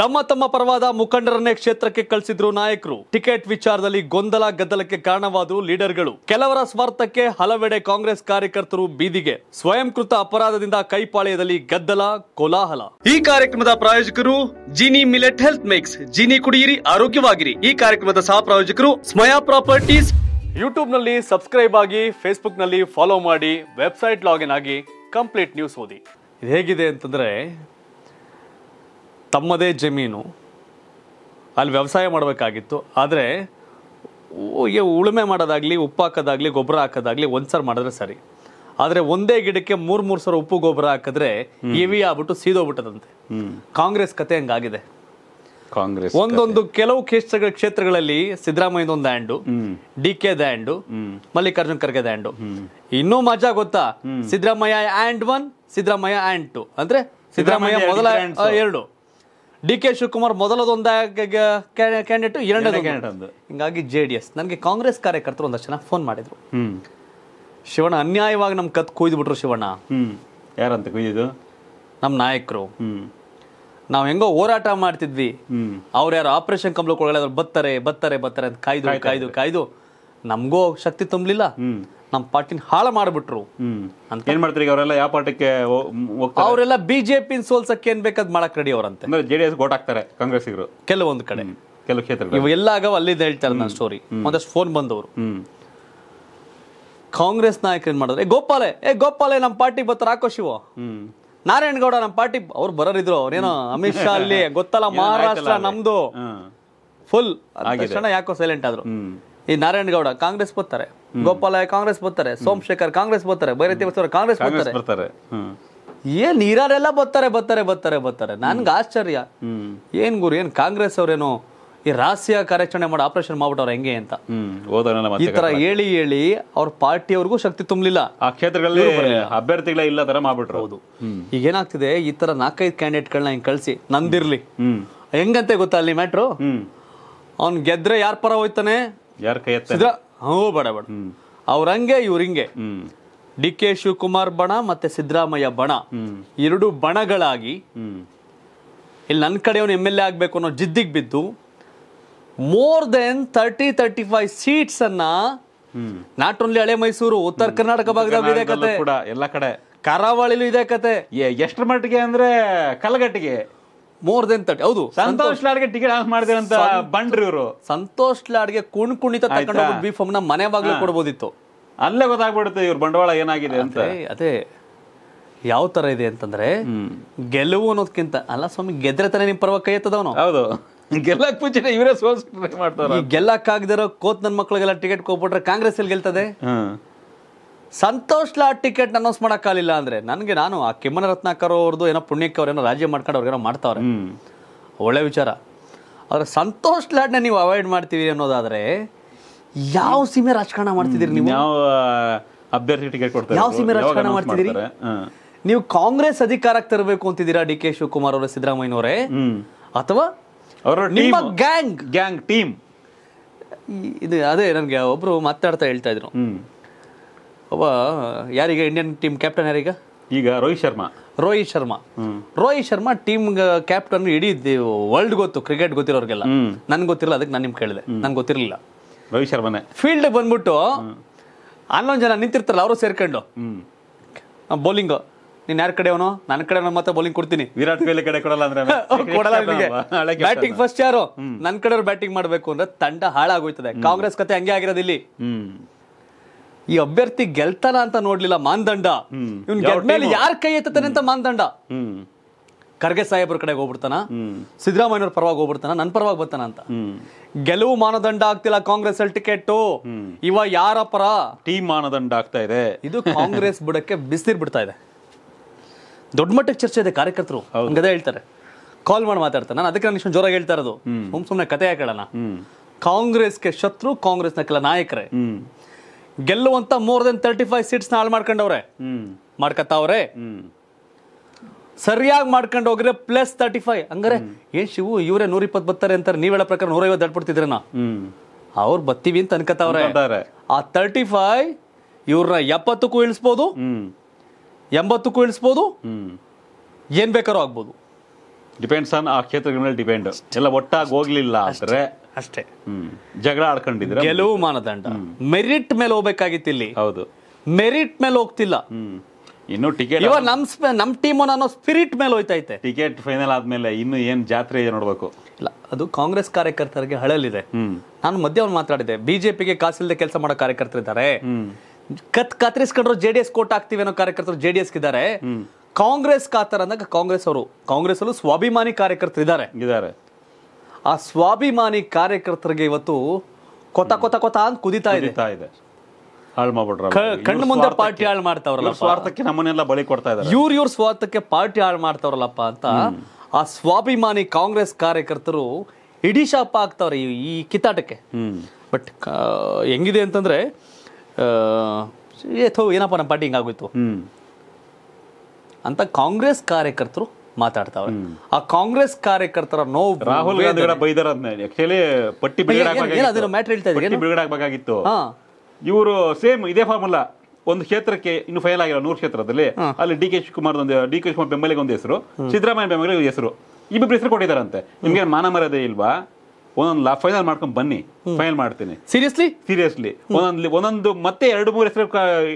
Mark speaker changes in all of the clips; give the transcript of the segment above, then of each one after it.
Speaker 1: ತಮ್ಮ ತಮ್ಮ ಪರವಾದ ಮುಖಂಡರನ್ನೇ ಕ್ಷೇತ್ರಕ್ಕೆ ಕಳಿಸಿದ್ರು ನಾಯಕರು ಟಿಕೆಟ್ ವಿಚಾರದಲ್ಲಿ ಗೊಂದಲ ಗದ್ದಲಕ್ಕೆ ಕಾರಣವಾದರು ಲೀಡರ್ಗಳು ಕೆಲವರ ಸ್ವಾರ್ಥಕ್ಕೆ ಹಲವೆಡೆ ಕಾಂಗ್ರೆಸ್ ಕಾರ್ಯಕರ್ತರು ಬೀದಿಗೆ ಸ್ವಯಂಕೃತ ಅಪರಾಧದಿಂದ ಕೈಪಾಳೆಯದಲ್ಲಿ ಗದ್ದಲ ಕೋಲಾಹಲ ಈ ಕಾರ್ಯಕ್ರಮದ ಪ್ರಾಯೋಜಕರು Jini millet health mix Jini ಕುಡಿಯಿರಿ ಆರೋಗ್ಯವಾಗಿರಿ ಈ ಕಾರ್ಯಕ್ರಮದ ಸಹ ಪ್ರಾಯೋಜಕರು ಸ್ಮಯಾ ಪ್ರಾಪರ್ಟೀಸ್ ಯೂಟ್ಯೂಬ್ ನಲ್ಲಿ ಸಬ್ಸ್ಕ್ರೈಬ್ ಆಗಿ ಫೇಸ್ಬುಕ್ ನಲ್ಲಿ ಫಾಲೋ ಮಾಡಿ ವೆಬ್ಸೈಟ್ ಲಾಗಿನ್ ಆಗಿ ಕಂಪ್ಲೀಟ್ ನ್ಯೂಸ್ ಓದಿ ಹೇಗಿದೆ ಅಂತಂದ್ರೆ ತಮ್ಮದೇ ಜಮೀನು ಅಲ್ಲಿ ವ್ಯವಸಾಯ ಮಾಡಬೇಕಾಗಿತ್ತು ಆದರೆ ಉಳುಮೆ ಮಾಡೋದಾಗಲಿ ಉಪ್ಪು ಹಾಕೋದಾಗಲಿ ಗೊಬ್ಬರ ಹಾಕೋದಾಗಲಿ ಒಂದು ಮಾಡಿದ್ರೆ ಸರಿ ಆದರೆ ಒಂದೇ ಗಿಡಕ್ಕೆ ಮೂರು ಮೂರು ಸಾವಿರ ಉಪ್ಪು ಗೊಬ್ಬರ ಹಾಕಿದ್ರೆ ಇವಿ ಆಗ್ಬಿಟ್ಟು ಸೀದೋಗ್ಬಿಟ್ಟದಂತೆ ಕಾಂಗ್ರೆಸ್ ಕತೆ ಹಂಗಾಗಿದೆ ಕಾಂಗ್ರೆಸ್ ಒಂದೊಂದು ಕೆಲವು ಕ್ಷೇತ್ರಗಳ ಕ್ಷೇತ್ರಗಳಲ್ಲಿ ಸಿದ್ದರಾಮಯ್ಯ ಒಂದು ಹ್ಯಾಂಡು ಡಿ ಕೆ ದ್ಯಾಂಡು ಮಲ್ಲಿಕಾರ್ಜುನ್ ಖರ್ಗೆ ದ್ಯಾಂಡು ಇನ್ನೂ ಮಜಾ ಗೊತ್ತಾ Siddaramaiah and one Siddaramaiah and two ಅಂದ್ರೆ ಸಿದ್ದರಾಮಯ್ಯ ಮೊದಲ ಎರಡು ಡಿ ಕೆ ಶಿವಕುಮಾರ್ ಮೊದಲದೊಂದ ಕ್ಯಾಂಡಿಡೇಟ್ ಎರಡನೇ ಕ್ಯಾಂಡಿಡೇಟ್ ಹಿಂಗಾಗಿ ಜೆ ಡಿ ಎಸ್ ನನಗೆ ಕಾಂಗ್ರೆಸ್ ಕಾರ್ಯಕರ್ತರು ಒಂದಷ್ಟು ಜನ ಫೋನ್ ಮಾಡಿದ್ರು ಶಿವಣ್ಣ ಅನ್ಯಾಯವಾಗಿ ನಮ್ಮ ಕತ್ ಕೊಯ್ದು ಶಿವಣ್ಣ ಶಿವಣ್ಣ ಯಾರಂತ ಕುಯ್ದಿದ್ದು ನಮ್ಮ ನಾಯಕರು ನಾವು ಹೆಂಗೋ ಹೋರಾಟ ಮಾಡ್ತಿದ್ವಿ ಅವ್ರು ಯಾರು ಆಪರೇಷನ್ ಕಂಬ್ಲ ಕೊಳಗಡೆ ಬತ್ತಾರೆ ಬತ್ತಾರೆ ಬತ್ತಾರೆ ಅಂತ ಕಾಯ್ದು ಕಾಯ್ದು ಕಾಯ್ದು ನಮಗೂ ಶಕ್ತಿ ತುಂಬಲಿಲ್ಲ ನಮ್ಮ ಪಾರ್ಟಿನ ಹಾಳ ಮಾಡಿಬಿಟ್ರು ಅಂತ ಏನ್ ಮಾಡ್ತಾರೆ ಈಗ ಅವರೆಲ್ಲ ಯಾವ ಪಾರ್ಟಿಗೆ ಅವರೆಲ್ಲ ಬಿಜೆಪಿ ಸೋಲ್ಸಕ್ಕೆ ಏನ್ ಬೇಕಾದ್ ಮಾಡಕ್ ರೆಡಿ ಅವರಂತೆ ಅಂದ್ರೆ ಜೆಡಿಎಸ್ ಗೋಟ್ ಹಾಕ್ತಾರೆ ಕಾಂಗ್ರೆಸ್ಸಿಗರು ಕೆಲವೊಂದು ಕಡೆ ಕೆಲವು ಕ್ಷೇತ್ರ ಇವು ಎಲ್ಲ ಆಗ ಅಲ್ಲಿಂದ ಹೇಳ್ತಾರೆ ನನ್ನ ಸ್ಟೋರಿ ಒಂದಷ್ಟು ಫೋನ್ ಬಂದವರು ಕಾಂಗ್ರೆಸ್ ನಾಯಕ ಏನ್ ಮಾಡಿದ್ರೆ ಗೋಪಾಲೆ ಏ ಗೋಪಾಲೆ ನಮ್ಮ ಪಾರ್ಟಿಗೆ ಬರ್ತಾರೆ ಹಾಕೋ ಶಿವ ನಾರಾಯಣಗೌಡ ನಮ್ಮ ಪಾರ್ಟಿ ಅವ್ರು ಬರೋರಿದ್ರು ಅವ್ರೇನೋ ಅಮಿತ್ ಶಾ ಅಲ್ಲಿ ಗೊತ್ತಲ್ಲ ಮಹಾರಾಷ್ಟ್ರ ನಮ್ದು ಫುಲ್ ಯಾಕೋ ಸೈಲೆಂಟ್ ಆದ್ರು ಈ ನಾರಾಯಣಗೌಡ ಕಾಂಗ್ರೆಸ್ ಬರ್ತಾರೆ ಗೋಪಾಲಯ್ಯ ಕಾಂಗ್ರೆಸ್ ಬರ್ತಾರೆ ಸೋಮಶೇಖರ್ ಕಾಂಗ್ರೆಸ್ ಬರ್ತಾರೆ ಬೈರತಿ ಬಸವರಾಜ್ ಕಾಂಗ್ರೆಸ್ ಬರ್ತಾರೆ ಏನ್ ನೀರಾರೆಲ್ಲ ಬರ್ತಾರೆ ಬರ್ತಾರೆ ಬರ್ತಾರೆ ಬರ್ತಾರೆ ನನ್ಗೆ ಆಶ್ಚರ್ಯ ಏನ್ ಗುರು ಏನ್ ಕಾಂಗ್ರೆಸ್ ಅವ್ರೇನು ಈ ರಹಸ್ಯ ಕಾರ್ಯಾಚರಣೆ ಮಾಡಿ ಆಪರೇಷನ್ ಮಾಡ್ಬಿಟ್ಟವ್ರ ಹೆಂಗೆ ಅಂತ ಈ ತರ ಹೇಳಿ ಹೇಳಿ ಅವ್ರ ಅವ್ರಿಗೂ ಶಕ್ತಿ ತುಂಬಲಿಲ್ಲ ಆ ಕ್ಷೇತ್ರಗಳಲ್ಲಿ ಅಭ್ಯರ್ಥಿಗಳೇ ಇಲ್ಲ ತರ ಮಾಡ್ಬಿಟ್ರು ಹೌದು ಈಗ ಏನಾಗ್ತಿದೆ ಈ ತರ ನಾಲ್ಕೈದು ಕ್ಯಾಂಡಿಡೇಟ್ಗಳನ್ನ ಹಿಂಗ್ ಕಳ್ಸಿ ನಂದಿರ್ಲಿ ಹೆಂಗಂತೆ ಗೊತ್ತಾ ಅಲ್ಲಿ ಮ್ಯಾಟ್ರು ಅವ್ನ್ ಗೆದ್ರೆ ಯಾರ ಪರ ಹೋಯ್ತಾನೆ ಯಾರ ಕೈ ಹ್ಞೂ ಬಡ ಬಡ ಅವ್ರ ಹಂಗೆ ಹಿಂಗೆ ಡಿ ಕೆ ಶಿವಕುಮಾರ್ ಬಣ ಮತ್ತೆ ಸಿದ್ದರಾಮಯ್ಯ ಬಣ ಎರಡು ಬಣಗಳಾಗಿ ಇಲ್ಲಿ ನನ್ನ ಕಡೆಯವನು ಎಮ್ ಎಲ್ ಎ ಆಗಬೇಕು ಅನ್ನೋ ಜಿದ್ದಿಗೆ ಬಿದ್ದು more than thirty thirty five seats ಅನ್ನ ನಾಟ್ ಓನ್ಲಿ ಹಳೆ ಮೈಸೂರು ಉತ್ತರ ಕರ್ನಾಟಕ ಭಾಗದಲ್ಲಿ ಇದೆ ಕತೆ ಎಲ್ಲ ಕಡೆ ಕರಾವಳಿಲೂ ಇದೆ ಕತೆ ಎಷ್ಟು ಮಟ್ಟಿಗೆ ಅಂದ್ರೆ ಕಲಗಟ್ಟಿಗೆ ಮೋರ್ ದೆನ್ ತರ್ಟಿ ಹೌದು ಸಂತೋಷ್ ಲಾಡ್ಗೆ ಟಿಕೆಟ್ ಹಾಕ್ ಮಾಡಿದ್ರಂತ ಬಂಡ್ರಿ ಇವರು ಸಂತೋಷ್ ಲಾಡ್ಗೆ ಕುಣ್ ಕುಣಿತ ತಕೊಂಡು ಬಿ ಫಾರ್ಮ್ ನ ಮನೆ ಬಾಗ್ಲು ಕೊಡ್ಬೋದಿತ್ತು ಅಲ್ಲೇ ಗೊತ್ತಾಗ್ಬಿಡುತ್ತೆ ಇವ್ರ ಬಂಡವಾಳ ಏನಾಗಿದೆ ಅಂತ ಅದೇ ಯಾವ ತರ ಇದೆ ಅಂತಂದ್ರೆ ಗೆಲುವು ಅನ್ನೋದಕ್ಕಿಂತ ಅಲ್ಲ ಸ್ವಾಮಿ ಗೆದ್ರೆ ತಾನೇ ನಿಮ್ ಪರ್ವ ಕೈ ಎತ್ತದವನು ಹೌದು ಗೆಲ್ಲಕ್ ಮುಂಚೆ ಇವರೇ ಸೋಸ್ ಮಾಡ್ತಾರೆ ಆಗದಿರೋ ಕೋತ್ ನನ್ ಮಕ್ಳಿಗೆಲ್ಲ ಟಿಕೆಟ್ ಕೊಟ್ಬಿಟ್ರೆ ಕಾಂಗ್ರೆಸ್ ಅಲ್ಲಿ ಗೆಲ್ತದೆ ಸಂತೋಷ್ ಲಾಡ್ ಟಿಕೆಟ್ ಅನೌನ್ಸ್ ಆಗಲಿಲ್ಲ ಅಂದ್ರೆ ನನ್ಗೆ ನಾನು ಆ ಕಿಮ್ಮನ ರತ್ನಾಕರ್ ಅವ್ರದ್ದು ಏನೋ ಪುಣ್ಯಕ್ಕೆ ಅವ್ರೇನೋ ರಾಜ್ಯ ಮಾಡ್ಕೊಂಡು ಅವ್ರಿಗೇನೋ ಮಾಡ್ತಾವ್ರೆ ಒಳ್ಳೆ ವಿಚಾರ ಆದ್ರೆ ಸಂತೋಷ್ ಲಾಡ್ನ ನೀವು ಅವಾಯ್ಡ್ ಮಾಡ್ತೀವಿ ಅನ್ನೋದಾದ್ರೆ ಯಾವ ಸೀಮೆ ರಾಜಕಾರಣ ಮಾಡ್ತಿದ್ರಿ ನೀವು ಯಾವ ಅಭ್ಯರ್ಥಿ ಟಿಕೆಟ್ ಕೊಡ್ತಾರೆ ಯಾವ ಸೀಮೆ ರಾಜಕಾರಣ ಮಾಡ್ತಿದ್ರಿ ನೀವು ಕಾಂಗ್ರೆಸ್ ಅಧಿಕಾರಕ್ಕೆ ತರಬೇಕು ಅಂತಿದ್ದೀರಾ ಡಿ ಕೆ ಶಿವಕುಮಾರ್ ಅವರ ಸಿದ್ದರಾಮಯ್ಯನವರೇ ಅಥವಾ ಅವರ ನಿಮ್ಮ ಗ್ಯಾಂಗ್ ಗ್ಯಾಂಗ್ ಟೀಮ್ ಇದು ಅದೇ ನನಗೆ ಒಬ್ರು ಮಾತಾಡ್ತಾ ಹೇಳ್ತಾ ಇದ್ರು ಒಬ್ಬ ಯಾರೀಗ ಇಂಡಿಯನ್ ಟೀಮ್ ಕ್ಯಾಪ್ಟನ್ ಯಾರೀಗ ಈಗ ರೋಹಿತ್ ಶರ್ಮಾ ರೋಹಿತ್ ಶರ್ಮಾ ರೋಹಿತ್ ಶರ್ಮಾ ಟೀಮ್ ಕ್ಯಾಪ್ಟನ್ ಇಡೀ ವರ್ಲ್ಡ್ ಗೊತ್ತು ಕ್ರಿಕೆಟ್ ಗೊತ್ತಿರೋರಿಗೆಲ್ಲ ನನ್ಗೆ ಗೊತ್ತಿರಲ್ಲ ಅದಕ್ಕೆ ನಾನು ನಿಮ್ಗೆ ಕೇಳಿದೆ ನಂಗೆ ಗೊತ್ತಿರಲಿಲ್ಲ ರೋಹಿತ್ ಶರ್ಮಾನೆ ಫೀಲ್ಡ್ ಬಂದ್ಬಿಟ್ಟು ಹನ್ನೊಂದು ಜನ ನಿಂತಿರ್ತಾರಲ್ಲ ಅವರು ಸೇರ್ಕೊಂಡು ಬೌಲಿಂಗ್ ನೀನ್ ಯಾರ ಕಡೆ ಅವನು ನನ್ನ ಕಡೆ ನಾನು ಮತ್ತೆ ಬೌಲಿಂಗ್ ಕೊಡ್ತೀನಿ ವಿರಾಟ್ ಕೊಹ್ಲಿ ಕಡೆ ಕೊಡಲ್ಲ ಅಂದ್ರೆ ಕೊಡಲ್ಲ ನಿಮಗೆ ಬ್ಯಾಟಿಂಗ್ ಫಸ್ಟ್ ಯಾರು ನನ್ನ ಕಡೆ ಬ್ಯಾಟಿಂಗ್ ಮಾಡಬೇಕು ಅಂದ್ರೆ ತಂಡ ಹಾಳಾಗೋಯ್ತದೆ ಕಾಂಗ್ರೆಸ್ ಕತೆ ಹಂಗೆ ಆಗಿರೋದಿಲ್ಲಿ ಈ ಅಭ್ಯರ್ಥಿ ಗೆಲ್ತಾನ ಅಂತ ನೋಡ್ಲಿಲ್ಲ ಮಾನದಂಡ ಇವ್ನ್ ಗೆದ್ಮೇಲೆ ಯಾರ ಕೈ ಎತ್ತಾನೆ ಅಂತ ಮಾನದಂಡ ಖರ್ಗೆ ಸಾಹೇಬ್ರ ಕಡೆಗೆ ಹೋಗ್ಬಿಡ್ತಾನ ಅವ್ರ ಪರವಾಗಿ ಹೋಗ್ಬಿಡ್ತಾನ ನನ್ನ ಪರವಾಗಿ ಬರ್ತಾನ ಅಂತ ಗೆಲುವು ಮಾನದಂಡ ಆಗ್ತಿಲ್ಲ ಕಾಂಗ್ರೆಸ್ ಅಲ್ಲಿ ಟಿಕೆಟ್ ಇವ ಯಾರ ಪರ ಟೀ ಮಾನದಂಡ ಆಗ್ತಾ ಇದೆ ಇದು ಕಾಂಗ್ರೆಸ್ ಬುಡಕ್ಕೆ ಬಿಸಿರ್ ಬಿಡ್ತಾ ಇದೆ ದೊಡ್ಡ ಮಟ್ಟಕ್ಕೆ ಚರ್ಚೆ ಇದೆ ಕಾರ್ಯಕರ್ತರು ಗದೆ ಹೇಳ್ತಾರೆ ಕಾಲ್ ಮಾಡಿ ಮಾತಾಡ್ತಾರೆ ನಾನು ಅದಕ್ಕೆ ನಾನು ಜೋರಾಗಿ ಹೇಳ್ತಾ ಇರೋದು ಸುಮ್ಮನೆ ಕತೆ ಹಾಕೋಣ ಕಾಂಗ್ರೆಸ್ಗೆ ಶತ್ರು ಕಾಂಗ್ರೆಸ್ನ ಕೆಲ ನಾಯಕರೇ ಗೆಲ್ಲುವಂತ more than thirty five seats ಹಾಳು ಮಾಡ್ಕೊಂಡವ್ರೆ ಮಾಡ್ಕತ್ತವ್ರೆ ಸರಿಯಾಗಿ ಮಾಡ್ಕೊಂಡು ಹೋಗ್ರೆ ಪ್ಲಸ್ ತರ್ಟಿ ಫೈವ್ ಹಂಗಾರೆ ಏನ್ ಶಿವು ಇವರೇ ನೂರ ಇಪ್ಪತ್ತು ಬರ್ತಾರೆ ಅಂತಾರೆ ನೀವೇಳ ಪ್ರಕಾರ ನೂರ ಐವತ್ತು ದಟ್ಬಿಡ್ತಿದ್ರೆ ನಾ ಅವ್ರು ಬತ್ತೀವಿ ಅಂತ ಅನ್ಕತಾವ್ರೆ ಆ ತರ್ಟಿ ಫೈವ್ ಇವ್ರನ್ನ ಎಪ್ಪತ್ತಕ್ಕೂ ಇಳಿಸ್ಬೋದು ಎಂಬತ್ತಕ್ಕೂ ಇಳಿಸ್ಬೋದು ಏನ್ ಬೇಕಾರು ಆಗ್ಬೋದು ಡಿಪೆಂಡ್ಸ್ ಆನ್ ಆ ಕ್ಷೇತ್ರಗಳ ಮೇಲೆ ಡಿಪೆಂಡ್ ಎಲ್ಲ ಒಟ್ಟಾಗಿ ಹೋಗ್ಲಿಲ್ಲ ಅಂದ್ರೆ ಅಷ್ಟೇ ಜಗಳ ಆಡ್ಕೊಂಡಿದ್ರೆ ಗೆಲುವು ಮಾನದಂಡ ಮೆರಿಟ್ ಮೇಲೆ ಹೋಗ್ಬೇಕಾಗಿತ್ತು ಇಲ್ಲಿ ಹೌದು ಮೆರಿಟ್ ಮೇಲೆ ಹೋಗ್ತಿಲ್ಲ ಇನ್ನು ಟಿಕೆಟ್ ಇವಾಗ ನಮ್ ನಮ್ಮ ಟೀಮು ಅನ್ನೋ ಸ್ಪಿರಿಟ್ ಮೇಲೆ ಹೋಯ್ತೈತೆ ಟಿಕೆಟ್ ಫೈನಲ್ ಆದ್ಮೇಲೆ ಇನ್ನು ಏನ್ ಜಾತ್ರೆ ಇದೆ ನೋಡಬೇಕು ಇಲ್ಲ ಅದು ಕಾಂಗ್ರೆಸ್ ಕಾರ್ಯಕರ್ತರಿಗೆ ಹಳಲಿದೆ ನಾನು ಮಧ್ಯ ಅವ್ರು ಮಾತಾಡಿದೆ ಬಿಜೆಪಿಗೆ ಕಾಸಿಲ್ದೆ ಕೆಲಸ ಮಾಡೋ ಇದ್ದಾರೆ ಕತ್ ಕತ್ತರಿಸ್ಕೊಂಡ್ರು ಜೆ ಡಿ ಎಸ್ ಕೋಟ್ ಹಾಕ್ತಿವಿ ಅನ್ನೋ ಕಾರ್ಯಕರ್ತರು ಜೆ ಡಿ ಎಸ್ ಇದ್ದಾರೆ ಕಾಂಗ್ರೆಸ್ ಕಾತರ ಅಂದಾಗ ಕಾಂಗ್ರೆಸ್ ಅವರು ಕಾಂಗ್ರೆಸ್ ಅಲ್ಲೂ ಸ್ವಾಭಿಮಾನಿ ಕಾರ್ಯಕರ್ತರು ಇದ್ದಾರೆ ಇದ್ದಾರೆ ಆ ಸ್ವಾಭಿಮಾನಿ ಕಾರ್ಯಕರ್ತರಿಗೆ ಇವತ್ತು ಕೊತ ಕೊತ ಕೊತ ಅಂತ ಕುದಿತಾ ಇದೆ ಇದೆ ಕಣ್ಣು ಮುಂದೆ ಪಾರ್ಟಿ ಹಾಳು ಮಾಡ್ತಾವ್ರಲ್ಲ ಸ್ವಾರ್ಥಕ್ಕೆ ನಮ್ಮನ್ನೆಲ್ಲ ಬಳಿ ಕೊಡ್ತಾ ಇದ್ದಾರೆ ಇವ್ರ ಇವ್ರ ಸ್ವಾರ್ಥಕ್ಕೆ ಪಾರ್ಟಿ ಹಾಳು ಮಾಡ್ತಾವ್ರಲ್ಲಪ್ಪ ಅಂತ ಆ ಸ್ವಾಭಿಮಾನಿ ಕಾಂಗ್ರೆಸ್ ಕಾರ್ಯಕರ್ತರು ಇಡೀ ಶಾಪ ಆಗ್ತಾವ್ರೆ ಈ ಕಿತ್ತಾಟಕ್ಕೆ ಬಟ್ ಹೆಂಗಿದೆ ಅಂತಂದ್ರೆ ಏನಪ್ಪ ನಮ್ಮ ಪಾರ್ಟಿ ಹಿಂಗಾಗೋಯ್ತು ಅಂತ ಕಾಂಗ್ರೆಸ್ ಕಾರ್ಯಕರ್ತರು ಮಾತಾಡ್ತಾವ್ರೆ ಆ ಕಾಂಗ್ರೆಸ್ ಕಾರ್ಯಕರ್ತರ ನೋವು ರಾಹುಲ್ ಆಕ್ಚುಲಿ ಪಟ್ಟಿ ಇವರು ಸೇಮ್ ಇದೇ ಫಾರ್ಮುಲಾ ಒಂದು ಕ್ಷೇತ್ರಕ್ಕೆ ಇನ್ನು ಫೈಲ್ ಆಗಿಲ್ಲ ನೂರು ಕ್ಷೇತ್ರದಲ್ಲಿ ಅಲ್ಲಿ ಡಿ ಕೆ ಶಿವಕುಮಾರ್ ಒಂದು ಡಿ ಕೆ ಶಿವಕುಮಾರ್ ಬೆಂಬಲಿಗೆ ಒಂದು ಹೆಸರು ಸಿದ್ದರಾಮಯ್ಯ ಬೆಂಬಲಿಗೆ ಹೆಸರು ಇಬ್ಬರು ಹೆಸರು ಕೊಟ್ಟಿದ್ದಾರಂತೆ ನಿಮ್ಗೆ ಮಾನ ಮರ್ಯಾದೆ ಇಲ್ವಾ ಒಂದೊಂದು ಲಾ ಫೈನಲ್ ಮಾಡ್ಕೊಂಡು ಬನ್ನಿ ಫೈನಲ್ ಮಾಡ್ತೀನಿ ಸೀರಿಯಸ್ಲಿ ಸೀರಿಯಸ್ಲಿ ಒಂದೊಂದು ಒಂದೊಂದು ಮತ್ತೆ ಎರಡು ಮೂರು ಹೆಸರು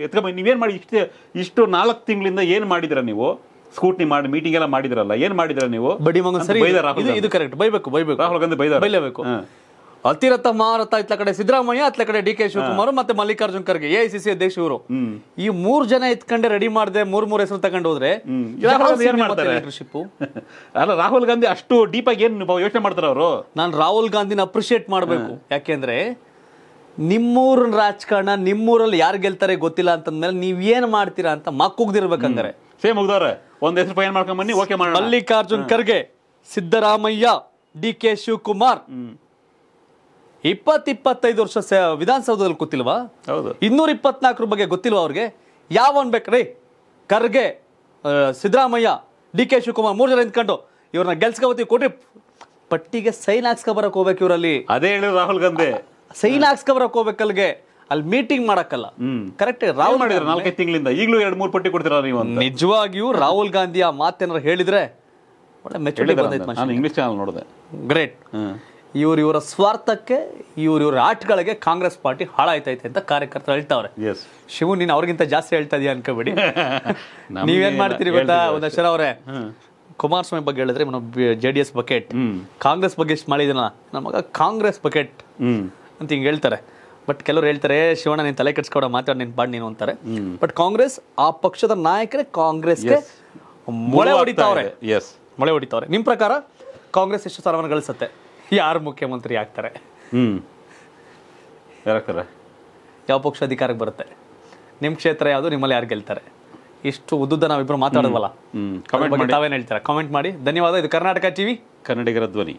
Speaker 1: ಎತ್ಕೊಂಡ್ ನೀವೇನ್ ಮಾಡಿ ಇಷ್ಟು ಇಷ್ಟು ನಾಲ್ಕು ತಿಂಗಳಿಂದ ಏನ್ ಮಾಡಿದ್ರ ನೀವು ಸ್ಕೂಟ್ನಿ ಮಾಡಿ ಮೀಟಿಂಗ್ ಎಲ್ಲ ಮಾಡಿದ್ರಲ್ಲ ಏನ್ ಮಾಡಿದ್ರ ನೀವು ಬಡಿ ಮಂಗ ಸರಿ ಇದು ಕರೆಕ್ಟ್ ಬೈಬೇಕು ಬೈಬೇಕು ರಾಹುಲ್ ಗಾಂಧಿ ಬೈದ ಬೈಲೇಬೇಕು ಅತಿರಥ ಮಹಾರಥ ಇತ್ತ ಕಡೆ ಸಿದ್ದರಾಮಯ್ಯ ಅತ್ಲ ಕಡೆ ಡಿ ಕೆ ಶಿವಕುಮಾರ್ ಮತ್ತೆ ಮಲ್ಲಿಕಾರ್ಜುನ್ ಖರ್ಗೆ ಸಿ ಅಧ್ಯಕ್ಷ ಇವರು ಈ ಮೂರ್ ಜನ ಇತ್ಕೊಂಡೆ ರೆಡಿ ಮಾಡ್ದೆ ಮೂರ್ ಮೂರ್ ಹೆಸರು ತಗೊಂಡು ಹೋದ್ರೆ ಲೀಡರ್ಶಿಪ್ ಅಲ್ಲ ರಾಹುಲ್ ಗಾಂಧಿ ಅಷ್ಟು ಡೀಪ್ ಆಗಿ ಏನ್ ಯೋಚನೆ ಮಾಡ್ತಾರೆ ಅವರು ನಾನು ರಾಹುಲ್ ಗಾಂಧಿನ ಅಪ್ರಿಶಿಯೇಟ್ ಮಾಡಬೇಕು ಯಾಕೆಂದ್ರೆ ನಿಮ್ಮೂರಿನ ರಾಜಕಾರಣ ನಿಮ್ಮೂರಲ್ಲಿ ಯಾರು ಗೆಲ್ತಾರೆ ಗೊತ್ತಿಲ್ಲ ಅಂತಂದ್ಮೇಲೆ ನೀವ್ ಏನ್ ಮಾಡ್ತೀರಾ ಅಂತ ಮಕ್ಕುಗ್ದಿರ್ಬೇಕಂದ್ರೆ ಸೇಮ್ ಮುಗ್ದವ್ರೆ ಒಂದು ಹೆಸರು ಫೈನ್ ಮಾಡ್ಕೊಂಡ್ ಬನ್ನಿ ಓಕೆ ಮಾಡಿ ಮಲ್ಲಿಕಾರ್ಜುನ್ ಖರ್ಗೆ ಸಿದ್ದರಾಮಯ್ಯ ಡಿ ಕೆ ಶಿವಕುಮಾರ್ ಇಪ್ಪತ್ ಇಪ್ಪತ್ತೈದು ವರ್ಷ ವಿಧಾನಸೌಧದಲ್ಲಿ ಗೊತ್ತಿಲ್ವಾ ಹೌದು ಇನ್ನೂರ ಇಪ್ಪತ್ನಾಲ್ಕರ ಬಗ್ಗೆ ಗೊತ್ತಿಲ್ವಾ ಅವ್ರಿಗೆ ಯಾವನ್ ಬೇಕ್ರಿ ಖರ್ಗೆ ಸಿದ್ದರಾಮಯ್ಯ ಡಿ ಕೆ ಶಿವಕುಮಾರ್ ಮೂರು ಜನ ನಿಂತ್ಕೊಂಡು ಇವ್ರನ್ನ ಗೆಲ್ಸ್ಕೋತೀವಿ ಕೊಟ್ರಿ ಪಟ್ಟಿಗೆ ಸೈನ್ ಹಾಕ್ಸ್ಕೊ ಹೋಗ್ಬೇಕು ಇವರಲ್ಲಿ ಅದೇ ಹೇಳಿ ರಾಹುಲ್ ಗಾಂಧಿ ಸೈನ್ ಹಾಕ್ಸ್ಕೊ ಬರಕ್ ಹೋಗ್ಬೇಕಲ್ಗೆ ಅಲ್ಲಿ ಮೀಟಿಂಗ್ ಮಾಡಕ್ಕಲ್ಲ ಕರೆಕ್ಟ್ ರಾಹುಲ್ ಮಾಡಿದ್ರೆ ನಾಲ್ಕೈದು ತಿಂಗಳಿಂದ ಈಗಲೂ ಎರಡು ಮೂರು ಪಟ್ಟಿ ಕೊಡ್ತೀರಾ ನೀವು ನಿಜವಾಗಿಯೂ ರಾಹುಲ್ ಗಾಂಧಿ ಆ ಮಾತೇನಾರು ಹೇಳಿದ್ರೆ ಒಳ್ಳೆ ನಾನು ಇಂಗ್ಲಿಷ್ ಚಾನಲ್ ನೋಡಿದೆ ಗ್ರೇಟ್ ಇವ್ರ ಇವರ ಸ್ವಾರ್ಥಕ್ಕೆ ಇವ್ರ ಇವರ ಆಟಗಳಿಗೆ ಕಾಂಗ್ರೆಸ್ ಪಾರ್ಟಿ ಹಾಳಾಯ್ತೈತೆ ಅಂತ ಕಾರ್ಯಕರ್ತರು ಹೇಳ್ತಾವ್ರೆ ಶಿವು ನೀನು ಅವ್ರಿಗಿಂತ ಜಾಸ್ತಿ ಹೇಳ್ತಾ ಇದೀಯ ಅನ್ಕೋಬೇಡಿ ನೀವೇನ್ ಮಾಡ್ತೀರಿ ಗೊತ್ತಾ ಒಂದಷ್ಟು ಅವರೇ ಕುಮಾರಸ್ವಾಮಿ ಬಗ್ಗೆ ಹೇಳಿದ್ರೆ J D S bucket Congress ಬಗ್ಗೆ ಮಾಡಿದ ನಮಗ ಕಾಂಗ್ರೆಸ್ ಬಕೆಟ್ ಅಂತ ಹಿಂಗೆ ಹೇಳ್ತಾರೆ ಬಟ್ ಕೆಲವರು ಹೇಳ್ತಾರೆ ಶಿವಣ್ಣ ನೀನು ತಲೆ ಕೆಡ್ಸ್ಕೊಡೋ ಮಾತಾಡ ನಿನ್ ಬಾಡ್ ನೀನು ಅಂತಾರೆ ಬಟ್ ಕಾಂಗ್ರೆಸ್ ಆ ಪಕ್ಷದ ನಾಯಕರೇ ಕಾಂಗ್ರೆಸ್ ಮೊಳೆ ಹೊಡಿತಾವ್ರೆ ಎಸ್ ಮೊಳೆ ಹೊಡಿತಾವ್ರೆ ನಿಮ್ಮ ಪ್ರಕಾರ ಕಾಂಗ್ರೆಸ್ ಎಷ್ಟು ಸ್ಥಾನವನ್ನು ಗಳಿಸುತ್ತೆ ಯಾರು ಮುಖ್ಯಮಂತ್ರಿ ಆಗ್ತಾರೆ ಹ್ಞೂ ಯಾವ ಪಕ್ಷ ಅಧಿಕಾರಕ್ಕೆ ಬರುತ್ತೆ ನಿಮ್ಮ ಕ್ಷೇತ್ರ ಯಾವುದು ನಿಮ್ಮಲ್ಲಿ ಯಾರು ಗೆಲ್ತಾರೆ ಇಷ್ಟು ಉದ್ದುದ್ದ ನಾವಿಬ್ರು ಮಾತಾಡೋದಲ್ಲ ತಾವೇನು ಹೇಳ್ತೀರಾ ಕಾಮೆಂಟ್ ಮಾಡಿ ಧನ್ಯವಾದ ಇದು ಕರ್ನಾಟಕ ಟಿವಿ ಕನ್ನಡಿಗರ ಧ್ವನಿ